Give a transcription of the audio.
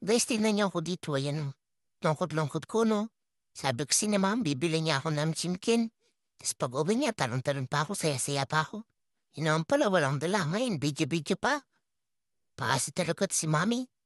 Guys, na niyo ako dito, ayan. Oh. Lungkot-lungkot ko, no? Sabi ko si na ma'am, bibili niya ako ng chimkin. Tapos pag uwi niya, tanong-tanong pa ako, saya-saya pa ako. Yun pala, walang dala ngayon, bidyo-bidyo pa. Paasa talaga si mami.